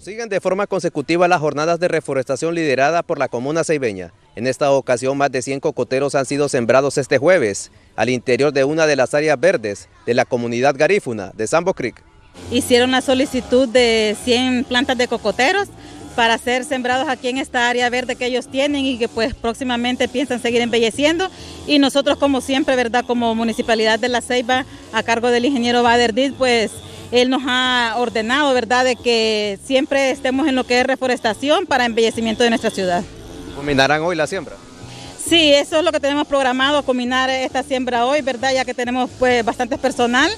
Siguen de forma consecutiva las jornadas de reforestación liderada por la comuna ceibeña. En esta ocasión, más de 100 cocoteros han sido sembrados este jueves al interior de una de las áreas verdes de la comunidad garífuna de Sambo Creek. Hicieron la solicitud de 100 plantas de cocoteros para ser sembrados aquí en esta área verde que ellos tienen y que pues próximamente piensan seguir embelleciendo. Y nosotros como siempre, ¿verdad? Como Municipalidad de La Ceiba, a cargo del ingeniero Bader Did, pues él nos ha ordenado, ¿verdad?, de que siempre estemos en lo que es reforestación para embellecimiento de nuestra ciudad. ¿Combinarán hoy la siembra? Sí, eso es lo que tenemos programado, combinar esta siembra hoy, ¿verdad? Ya que tenemos pues bastante personal.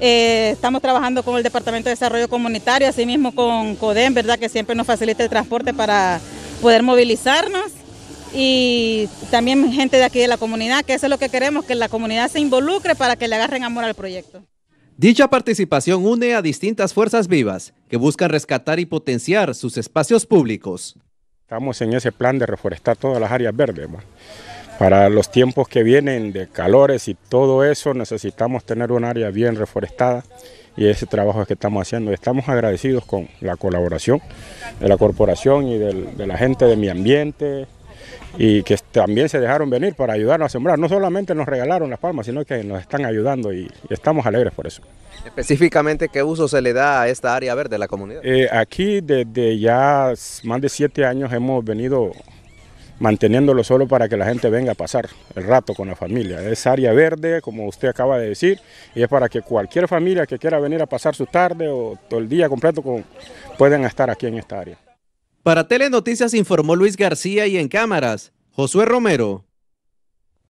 Eh, estamos trabajando con el Departamento de Desarrollo Comunitario, asimismo con CODEM, ¿verdad? Que siempre nos facilita el transporte para poder movilizarnos. Y también gente de aquí de la comunidad, que eso es lo que queremos, que la comunidad se involucre para que le agarren amor al proyecto. Dicha participación une a distintas fuerzas vivas que buscan rescatar y potenciar sus espacios públicos. Estamos en ese plan de reforestar todas las áreas verdes. Para los tiempos que vienen de calores y todo eso necesitamos tener un área bien reforestada y ese trabajo es que estamos haciendo. Estamos agradecidos con la colaboración de la corporación y de la gente de mi ambiente, y que también se dejaron venir para ayudarnos a sembrar. No solamente nos regalaron las palmas, sino que nos están ayudando y, estamos alegres por eso. Específicamente, ¿qué uso se le da a esta área verde de la comunidad? Eh, aquí desde ya más de siete años hemos venido manteniéndolo solo para que la gente venga a pasar el rato con la familia. Es área verde, como usted acaba de decir, y es para que cualquier familia que quiera venir a pasar su tarde o todo el día completo con, puedan estar aquí en esta área. Para Telenoticias informó Luis García y en cámaras, Josué Romero.